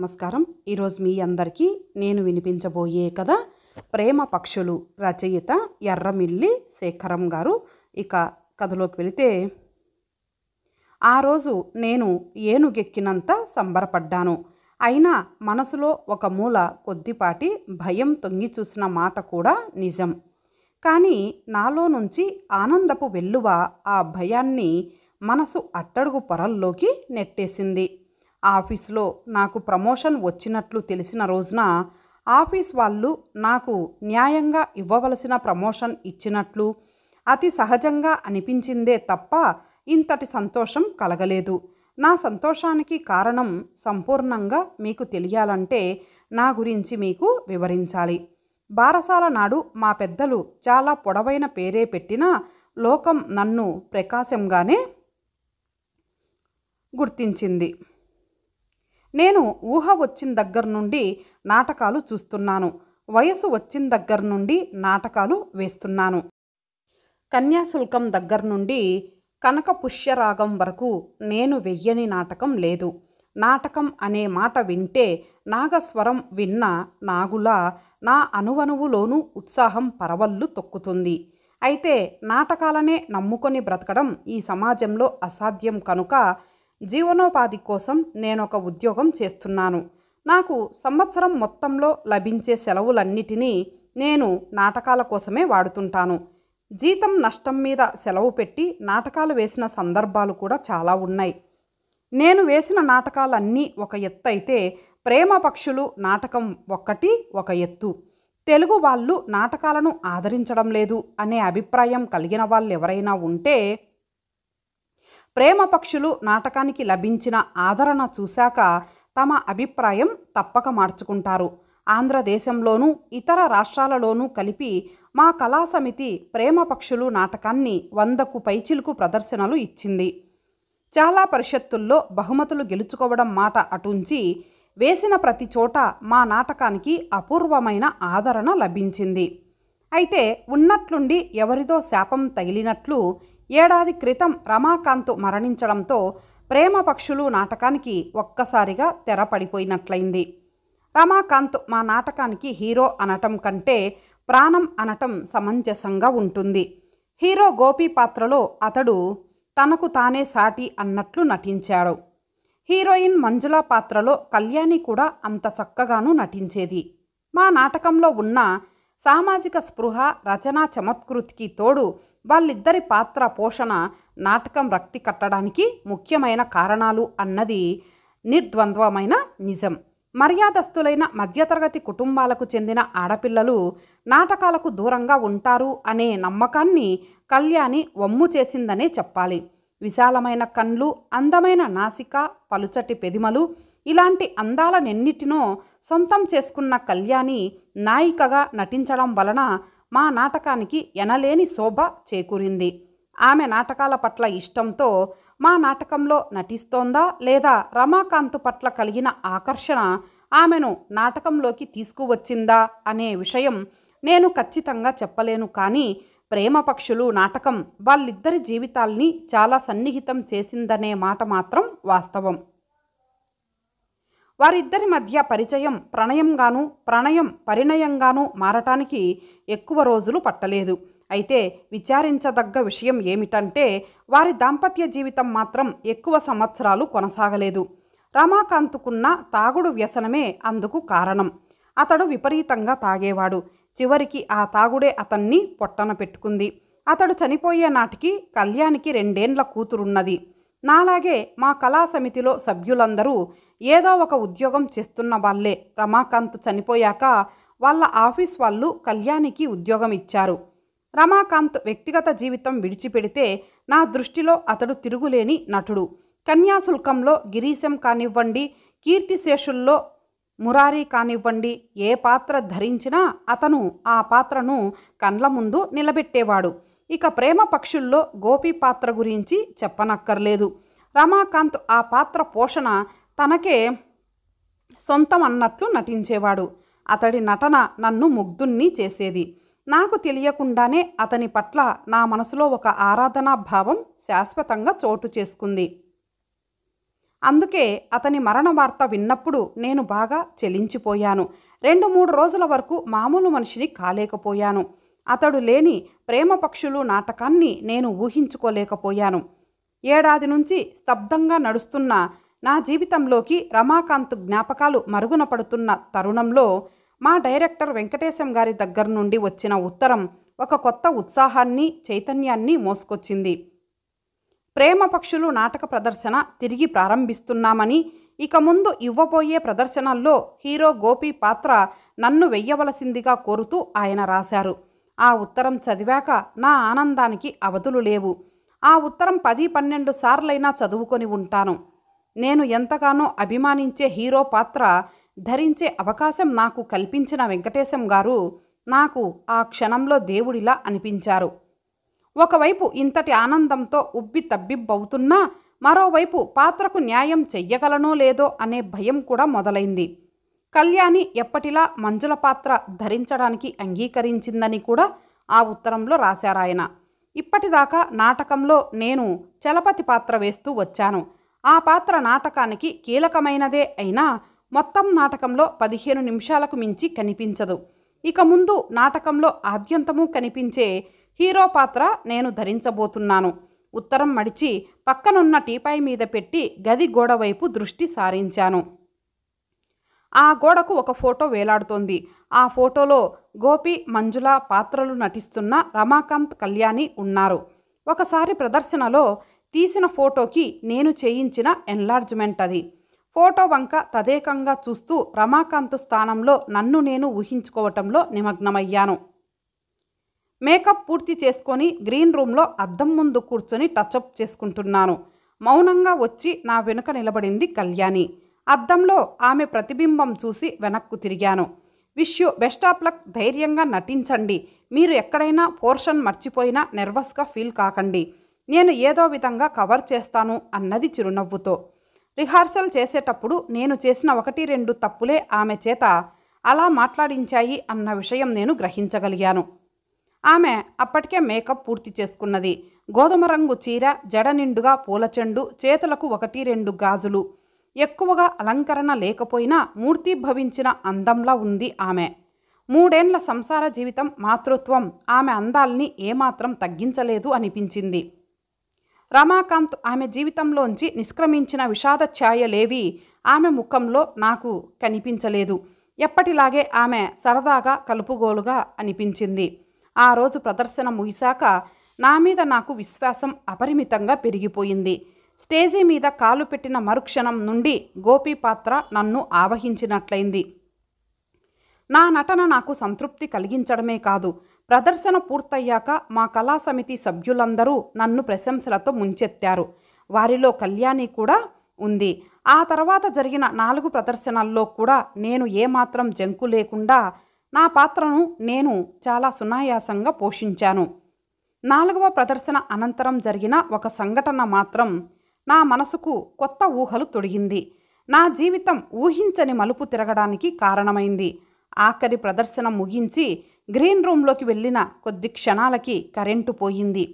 నమస్కారం ఈరోజు మీ అందరికీ నేను వినిపించబోయే కథ ప్రేమ పక్షులు రచయిత ఎర్రమిల్లి శేఖరం గారు ఇక కథలోకి వెళితే ఆ రోజు నేను ఏనుగెక్కినంత సంబరపడ్డాను అయినా మనసులో ఒక మూల కొద్దిపాటి భయం తొంగి చూసిన మాట కూడా నిజం కానీ నాలో నుంచి ఆనందపు వెల్లువ ఆ భయాన్ని మనసు అట్టడుగు పొరల్లోకి నెట్టేసింది ఆఫీసులో నాకు ప్రమోషన్ వచ్చినట్లు తెలిసిన రోజున ఆఫీస్ వాళ్ళు నాకు న్యాయంగా ఇవ్వవలసిన ప్రమోషన్ ఇచ్చినట్లు అతి సహజంగా అనిపించిందే తప్ప ఇంతటి సంతోషం కలగలేదు నా సంతోషానికి కారణం సంపూర్ణంగా మీకు తెలియాలంటే నా గురించి మీకు వివరించాలి బారసాల నాడు మా పెద్దలు చాలా పొడవైన పేరే పెట్టిన లోకం నన్ను ప్రకాశంగానే గుర్తించింది నేను ఊహ వచ్చిన దగ్గర నుండి నాటకాలు చూస్తున్నాను వయసు వచ్చిన దగ్గర నుండి నాటకాలు వేస్తున్నాను కన్యాశుల్కం దగ్గర నుండి కనక పుష్యరాగం వరకు నేను వెయ్యని నాటకం లేదు నాటకం అనే మాట వింటే నాగస్వరం విన్న నాగులా నా అనువనువులోనూ ఉత్సాహం పరవళ్ళు తొక్కుతుంది అయితే నాటకాలనే నమ్ముకొని బ్రతకడం ఈ సమాజంలో అసాధ్యం కనుక జీవనోపాధి కోసం నేనొక ఉద్యోగం చేస్తున్నాను నాకు సంవత్సరం మొత్తంలో లభించే సెలవులన్నిటినీ నేను నాటకాల కోసమే వాడుతుంటాను జీతం నష్టం మీద సెలవు పెట్టి నాటకాలు వేసిన సందర్భాలు కూడా చాలా ఉన్నాయి నేను వేసిన నాటకాలన్నీ ఒక ఎత్తు అయితే ప్రేమ పక్షులు నాటకం ఒక్కటి ఒక ఎత్తు తెలుగు వాళ్ళు నాటకాలను ఆదరించడం లేదు అనే అభిప్రాయం కలిగిన వాళ్ళు ఎవరైనా ఉంటే ప్రేమ పక్షులు నాటకానికి లభించిన ఆదరణ చూశాక తమ అభిప్రాయం తప్పక మార్చుకుంటారు ఆంధ్రదేశంలోనూ ఇతర రాష్ట్రాలలోనూ కలిపి మా కళా సమితి ప్రేమ పక్షులు నాటకాన్ని వందకు పైచిలుకు ప్రదర్శనలు ఇచ్చింది చాలా పరిషత్తుల్లో బహుమతులు గెలుచుకోవడం మాట అటుంచి వేసిన ప్రతి చోట మా నాటకానికి అపూర్వమైన ఆదరణ లభించింది అయితే ఉన్నట్లుండి ఎవరిదో శాపం తగిలినట్లు ఏడాది క్రితం రమాకాంత్ మరణించడంతో ప్రేమ పక్షులు నాటకానికి ఒక్కసారిగా తెర పడిపోయినట్లయింది రమాకాంత్ మా నాటకానికి హీరో అనటం కంటే ప్రాణం అనటం సమంజసంగా ఉంటుంది హీరో గోపి పాత్రలో అతడు తనకు తానే సాటి అన్నట్లు నటించాడు హీరోయిన్ మంజుల పాత్రలో కళ్యాణి కూడా అంత చక్కగాను నటించేది మా నాటకంలో ఉన్న సామాజిక స్పృహ రచనా చమత్కృతికి తోడు వాళ్ళిద్దరి పాత్ర పోషణ నాటకం రక్తి కట్టడానికి ముఖ్యమైన కారణాలు అన్నది నిర్ద్వంద్వమైన నిజం మర్యాదస్తులైన మధ్యతరగతి కుటుంబాలకు చెందిన ఆడపిల్లలు నాటకాలకు దూరంగా ఉంటారు అనే నమ్మకాన్ని కళ్యాణి వమ్ము చేసిందనే చెప్పాలి విశాలమైన కండ్లు అందమైన నాసిక పలుచటి పెదిమలు ఇలాంటి అందాలనెన్నిటినో సొంతం చేసుకున్న కళ్యాణి నాయికగా నటించడం వలన మా నాటకానికి ఎనలేని శోభ చేకూరింది ఆమె నాటకాల పట్ల ఇష్టంతో మా నాటకంలో నటిస్తోందా లేదా రమాకాంత్ పట్ల కలిగిన ఆకర్షణ ఆమెను నాటకంలోకి తీసుకువచ్చిందా అనే విషయం నేను ఖచ్చితంగా చెప్పలేను కానీ ప్రేమ పక్షులు నాటకం వాళ్ళిద్దరి జీవితాల్ని చాలా సన్నిహితం చేసిందనే మాట మాత్రం వాస్తవం వారిద్దరి మధ్య పరిచయం ప్రణయంగాను ప్రణయం పరిణయంగాను మారటానికి ఎక్కువ రోజులు పట్టలేదు అయితే విచారించదగ్గ విషయం ఏమిటంటే వారి దాంపత్య జీవితం మాత్రం ఎక్కువ సంవత్సరాలు కొనసాగలేదు రమాకాంత్కున్న తాగుడు వ్యసనమే అందుకు కారణం అతడు విపరీతంగా తాగేవాడు చివరికి ఆ తాగుడే అతన్ని పొట్టన పెట్టుకుంది అతడు చనిపోయే నాటికి కళ్యాణికి రెండేండ్ల కూతురున్నది నాలాగే మా కళా సమితిలో సభ్యులందరూ ఏదో ఒక ఉద్యోగం చేస్తున్న వాళ్ళే రమాకాంత్ చనిపోయాక వాళ్ళ ఆఫీస్ వాళ్ళు కళ్యాణికి ఉద్యోగం ఇచ్చారు రమాకాంత్ వ్యక్తిగత జీవితం విడిచిపెడితే నా దృష్టిలో అతడు తిరుగులేని నటుడు కన్యాశుల్కంలో గిరీశం కానివ్వండి కీర్తిశేషుల్లో మురారి కానివ్వండి ఏ పాత్ర ధరించినా అతను ఆ పాత్రను కండ్ల ముందు నిలబెట్టేవాడు ఇక ప్రేమ పక్షుల్లో గోపి పాత్ర గురించి చెప్పనక్కర్లేదు రమాకాంత్ ఆ పాత్ర పోషణ తనకే సొంతం అన్నట్లు నటించేవాడు అతడి నటన నన్ను ముగ్ధుణ్ణి చేసేది నాకు తెలియకుండానే అతని పట్ల నా మనసులో ఒక ఆరాధనా భావం శాశ్వతంగా చోటు చేసుకుంది అందుకే అతని మరణ వార్త విన్నప్పుడు నేను బాగా చెలించిపోయాను రెండు మూడు రోజుల వరకు మామూలు మనిషిని కాలేకపోయాను అతడు లేని ప్రేమ పక్షులు నాటకాన్ని నేను ఊహించుకోలేకపోయాను ఏడాది నుంచి స్తబ్దంగా నడుస్తున్న నా జీవితంలోకి రమాకాంత్ జ్ఞాపకాలు మరుగున పడుతున్న తరుణంలో మా డైరెక్టర్ వెంకటేశం గారి దగ్గర నుండి వచ్చిన ఉత్తరం ఒక కొత్త ఉత్సాహాన్ని చైతన్యాన్ని మోసుకొచ్చింది ప్రేమ పక్షులు నాటక ప్రదర్శన తిరిగి ప్రారంభిస్తున్నామని ఇక ముందు ఇవ్వబోయే ప్రదర్శనల్లో హీరో గోపి పాత్ర నన్ను వెయ్యవలసిందిగా కోరుతూ ఆయన రాశారు ఆ ఉత్తరం చదివాక నా ఆనందానికి అవధులు లేవు ఆ ఉత్తరం పది పన్నెండు సార్లైనా చదువుకొని ఉంటాను నేను ఎంతగానో అభిమానించే హీరో పాత్ర ధరించే అవకాశం నాకు కల్పించిన వెంకటేశం గారు నాకు ఆ క్షణంలో దేవుడిలా అనిపించారు ఒకవైపు ఇంతటి ఆనందంతో ఉబ్బి తబ్బిబ్బవుతున్నా మరోవైపు పాత్రకు న్యాయం చెయ్యగలనో లేదో అనే భయం కూడా మొదలైంది కళ్యాణి ఎప్పటిలా మంజుల పాత్ర ధరించడానికి అంగీకరించిందని కూడా ఆ ఉత్తరంలో రాశారాయన ఇప్పటిదాకా నాటకంలో నేను చలపతి పాత్ర వేస్తూ వచ్చాను ఆ పాత్ర నాటకానికి కీలకమైనదే అయినా మొత్తం నాటకంలో పదిహేను నిమిషాలకు మించి కనిపించదు ఇక ముందు నాటకంలో ఆద్యంతము కనిపించే హీరో పాత్ర నేను ధరించబోతున్నాను ఉత్తరం మడిచి పక్కనున్న టీపాయ్ మీద పెట్టి గది గోడ వైపు దృష్టి సారించాను ఆ గోడకు ఒక ఫోటో వేలాడుతోంది ఆ ఫోటోలో గోపి మంజుల పాత్రలు నటిస్తున్న రమాకాంత్ కళ్యాణి ఉన్నారు ఒకసారి ప్రదర్శనలో తీసిన ఫోటోకి నేను చేయించిన ఎన్లార్జ్మెంట్ అది ఫోటో వంక తదేకంగా చూస్తూ రమాకాంత్ స్థానంలో నన్ను నేను ఊహించుకోవటంలో నిమగ్నమయ్యాను మేకప్ పూర్తి చేసుకొని గ్రీన్ రూమ్లో అద్దం ముందు కూర్చొని టచ్అప్ చేసుకుంటున్నాను మౌనంగా వచ్చి నా వెనుక నిలబడింది కళ్యాణి అద్దంలో ఆమె ప్రతిబింబం చూసి వెనక్కు తిరిగాను విష్యూ బెస్ట్ ఆఫ్ లక్ ధైర్యంగా నటించండి మీరు ఎక్కడైనా పోర్షన్ మర్చిపోయినా నెర్వస్గా ఫీల్ కాకండి నేను ఏదో విధంగా కవర్ చేస్తాను అన్నది చిరునవ్వుతో రిహార్సల్ చేసేటప్పుడు నేను చేసిన ఒకటి రెండు తప్పులే ఆమె చేత అలా మాట్లాడించాయి అన్న విషయం నేను గ్రహించగలిగాను ఆమె అప్పటికే మేకప్ పూర్తి చేసుకున్నది గోధుమ రంగు చీర జడ నిండుగా పూలచెండు చేతులకు ఒకటి రెండు గాజులు ఎక్కువగా అలంకరణ లేకపోయినా మూర్తిభవించిన అందంలా ఉంది ఆమె మూడేండ్ల సంసార జీవితం మాతృత్వం ఆమె అందాల్ని ఏమాత్రం తగ్గించలేదు అనిపించింది రమాకాంత్ ఆమె జీవితంలోంచి నిష్క్రమించిన విషాద ఛాయలేవి ఆమె ముఖంలో నాకు కనిపించలేదు ఎప్పటిలాగే ఆమె సరదాగా కలుపుగోలుగా అనిపించింది ఆ రోజు ప్రదర్శన ముగిశాక నా మీద నాకు విశ్వాసం అపరిమితంగా పెరిగిపోయింది స్టేజీ మీద కాలు పెట్టిన మరుక్షణం నుండి గోపి పాత్ర నన్ను ఆవహించినట్లయింది నా నటన నాకు సంతృప్తి కలిగించడమే కాదు ప్రదర్శన పూర్తయ్యాక మా కళా సమితి సభ్యులందరూ నన్ను ప్రశంసలతో ముంచెత్తారు వారిలో కళ్యాణి కూడా ఉంది ఆ తర్వాత జరిగిన నాలుగు ప్రదర్శనల్లో కూడా నేను ఏమాత్రం జంకు లేకుండా నా పాత్రను నేను చాలా సునాయాసంగా పోషించాను నాలుగవ ప్రదర్శన అనంతరం జరిగిన ఒక సంఘటన మాత్రం నా మనసుకు కొత్త ఊహలు తొడిగింది నా జీవితం ఊహించని మలుపు తిరగడానికి కారణమైంది ఆఖరి ప్రదర్శన ముగించి గ్రీన్ రూమ్లోకి వెళ్ళిన కొద్ది క్షణాలకి కరెంటు పోయింది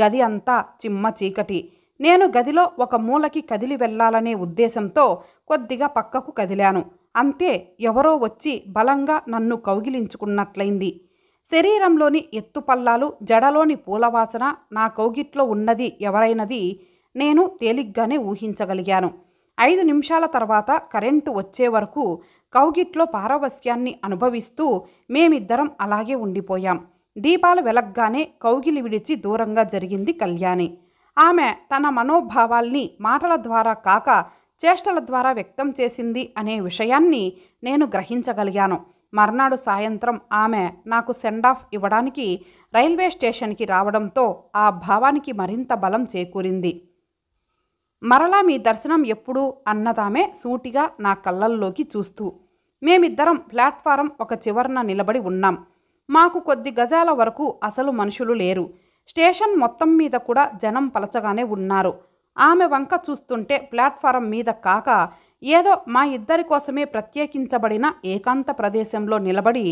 గది అంతా చిమ్మ చీకటి నేను గదిలో ఒక మూలకి కదిలి వెళ్ళాలనే ఉద్దేశంతో కొద్దిగా పక్కకు కదిలాను అంతే ఎవరో వచ్చి బలంగా నన్ను కౌగిలించుకున్నట్లయింది శరీరంలోని ఎత్తుపల్లాలు జడలోని పూలవాసన నా కౌగిట్లో ఉన్నది ఎవరైనది నేను తేలిగ్గానే ఊహించగలిగాను ఐదు నిమిషాల తర్వాత కరెంటు వచ్చే వరకు కౌగిట్లో పారవస్యాన్ని అనుభవిస్తూ మేమిద్దరం అలాగే ఉండిపోయాం దీపాలు వెలగ్గానే కౌగిలి విడిచి దూరంగా జరిగింది కళ్యాణి ఆమె తన మనోభావాల్ని మాటల ద్వారా కాక చేష్టల ద్వారా వ్యక్తం చేసింది అనే విషయాన్ని నేను గ్రహించగలిగాను మర్నాడు సాయంత్రం ఆమె నాకు సెండ్ ఆఫ్ ఇవ్వడానికి రైల్వే స్టేషన్కి రావడంతో ఆ భావానికి మరింత బలం చేకూరింది మరలా మీ దర్శనం ఎప్పుడు అన్నదామే సూటిగా నా కళ్ళల్లోకి చూస్తూ మేమిద్దరం ప్లాట్ఫారం ఒక చివరన నిలబడి ఉన్నాం మాకు కొద్ది గజాల వరకు అసలు మనుషులు లేరు స్టేషన్ మొత్తం మీద కూడా జనం పలచగానే ఉన్నారు ఆమె వంక చూస్తుంటే ప్లాట్ఫారం మీద కాక ఏదో మా ఇద్దరి కోసమే ప్రత్యేకించబడిన ఏకాంత ప్రదేశంలో నిలబడి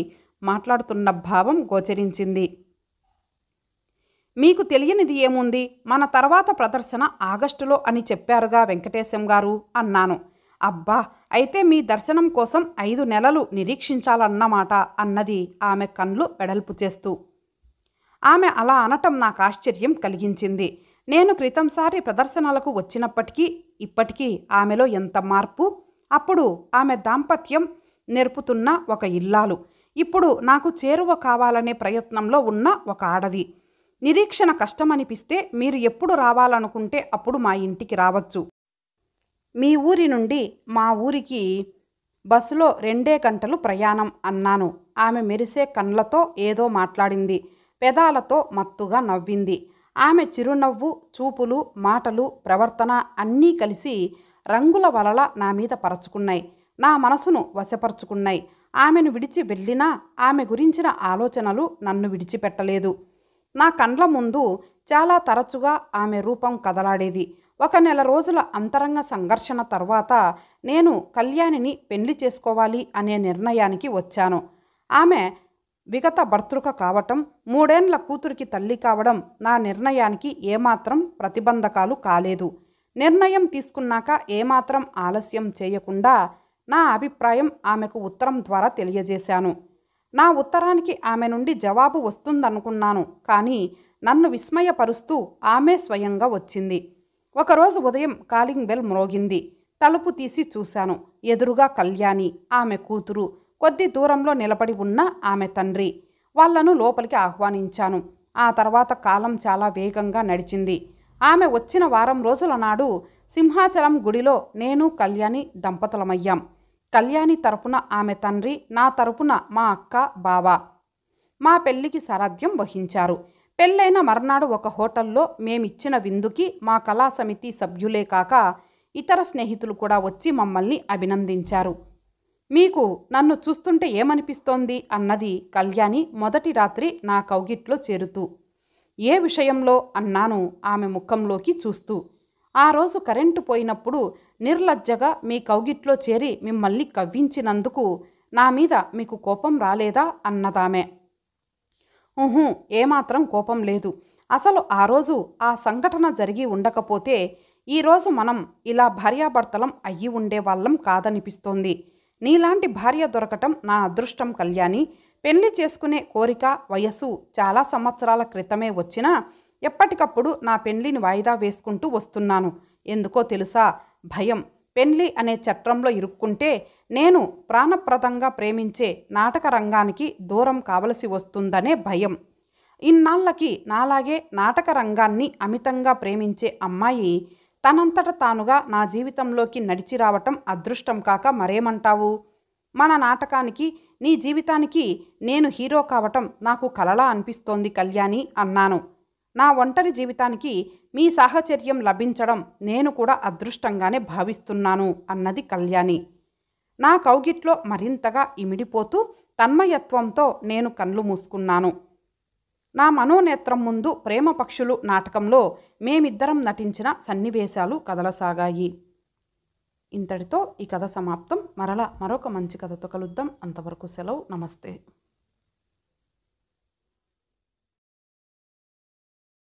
మాట్లాడుతున్న భావం గోచరించింది మీకు తెలియనిది ఏముంది మన తర్వాత ప్రదర్శన ఆగస్టులో అని చెప్పారుగా వెంకటేశం గారు అన్నాను అబ్బా అయితే మీ దర్శనం కోసం ఐదు నెలలు నిరీక్షించాలన్నమాట అన్నది ఆమె కన్లు వెడల్పు చేస్తూ ఆమె అలా అనటం నాకు ఆశ్చర్యం కలిగించింది నేను క్రితంసారి ప్రదర్శనలకు వచ్చినప్పటికీ ఇప్పటికీ ఆమెలో ఎంత మార్పు అప్పుడు ఆమె దాంపత్యం నేర్పుతున్న ఒక ఇల్లాలు ఇప్పుడు నాకు చేరువ కావాలనే ప్రయత్నంలో ఉన్న ఒక ఆడది నిరీక్షణ కష్టమనిపిస్తే మీరు ఎప్పుడు రావాలనుకుంటే అప్పుడు మా ఇంటికి రావచ్చు మీ ఊరి నుండి మా ఊరికి బస్సులో రెండే గంటలు ప్రయాణం అన్నాను ఆమె మెరిసే కళ్ళతో ఏదో మాట్లాడింది పెదాలతో మత్తుగా నవ్వింది ఆమె చిరునవ్వు చూపులు మాటలు ప్రవర్తన అన్నీ కలిసి రంగుల వలల నా మీద పరచుకున్నాయి నా మనసును వశపరుచుకున్నాయి ఆమెను విడిచి వెళ్ళినా ఆమె గురించిన ఆలోచనలు నన్ను విడిచిపెట్టలేదు నా కండ్ల ముందు చాలా తరచుగా ఆమె రూపం కదలాడేది ఒక నెల రోజుల అంతరంగ సంఘర్షణ తర్వాత నేను కళ్యాణిని పెళ్లి చేసుకోవాలి అనే నిర్ణయానికి వచ్చాను ఆమె విగత భర్తృక కావటం మూడేండ్ల కూతురికి తల్లి కావడం నా నిర్ణయానికి ఏమాత్రం ప్రతిబంధకాలు కాలేదు నిర్ణయం తీసుకున్నాక ఏమాత్రం ఆలస్యం చేయకుండా నా అభిప్రాయం ఆమెకు ఉత్తరం ద్వారా తెలియజేశాను నా ఉత్తరానికి ఆమె నుండి జవాబు వస్తుందనుకున్నాను కానీ నన్ను విస్మయపరుస్తూ ఆమె స్వయంగా వచ్చింది ఒకరోజు ఉదయం కాలింగ్ బెల్ మ్రోగింది తలుపు తీసి చూశాను ఎదురుగా కళ్యాణి ఆమె కూతురు కొద్ది దూరంలో నిలబడి ఉన్న ఆమె తండ్రి వాళ్లను లోపలికి ఆహ్వానించాను ఆ తర్వాత కాలం చాలా వేగంగా నడిచింది ఆమె వచ్చిన వారం రోజుల నాడు సింహాచలం గుడిలో నేను కళ్యాణి దంపతులమయ్యాం కళ్యాణి తరపున ఆమె తండ్రి నా తరపున మా అక్క బావ మా పెళ్లికి సారథ్యం వహించారు పెళ్ళైన మర్నాడు ఒక హోటల్లో మేమిచ్చిన విందుకి మా కళా సమితి సభ్యులే కాక ఇతర స్నేహితులు కూడా వచ్చి మమ్మల్ని అభినందించారు మీకు నన్ను చూస్తుంటే ఏమనిపిస్తోంది అన్నది కళ్యాణి మొదటి రాత్రి నా కౌగిట్లో చేరుతూ ఏ విషయంలో అన్నాను ఆమె ముఖంలోకి చూస్తూ ఆ రోజు కరెంటు పోయినప్పుడు నిర్లజ్జగా మీ కౌగిట్లో చేరి మిమ్మల్ని కవ్వించినందుకు నా మీద మీకు కోపం రాలేదా అన్నదామె ఊహూ ఏమాత్రం కోపం లేదు అసలు ఆ రోజు ఆ సంఘటన జరిగి ఉండకపోతే ఈరోజు మనం ఇలా భార్యాభర్తలం అయ్యి ఉండేవాళ్ళం కాదనిపిస్తోంది నీలాంటి భార్య దొరకటం నా అదృష్టం కళ్యాణి పెళ్లి చేసుకునే కోరిక వయస్సు చాలా సంవత్సరాల క్రితమే వచ్చినా ఎప్పటికప్పుడు నా పెళ్లిని వాయిదా వేసుకుంటూ వస్తున్నాను ఎందుకో తెలుసా భయం పెన్లీ అనే చట్రంలో ఇరుక్కుంటే నేను ప్రాణప్రదంగా ప్రేమించే నాటక రంగానికి దూరం కావలసి వస్తుందనే భయం ఇన్నాళ్ళకి నాలాగే నాటక రంగాన్ని అమితంగా ప్రేమించే అమ్మాయి తనంతట తానుగా నా జీవితంలోకి నడిచి రావటం అదృష్టం కాక మరేమంటావు మన నాటకానికి నీ జీవితానికి నేను హీరో కావటం నాకు కలలా అనిపిస్తోంది కళ్యాణి అన్నాను నా ఒంటరి జీవితానికి మీ సాహచర్యం లభించడం నేను కూడా అదృష్టంగానే భావిస్తున్నాను అన్నది కళ్యాణి నా కౌగిట్లో మరింతగా ఇమిడిపోతూ తన్మయత్వంతో నేను కళ్ళు మూసుకున్నాను నా మనోనేత్రం ముందు ప్రేమ పక్షులు నాటకంలో మేమిద్దరం నటించిన సన్నివేశాలు కదలసాగాయి ఇంతటితో ఈ కథ సమాప్తం మరలా మరొక మంచి కథతో కలుద్దాం అంతవరకు సెలవు నమస్తే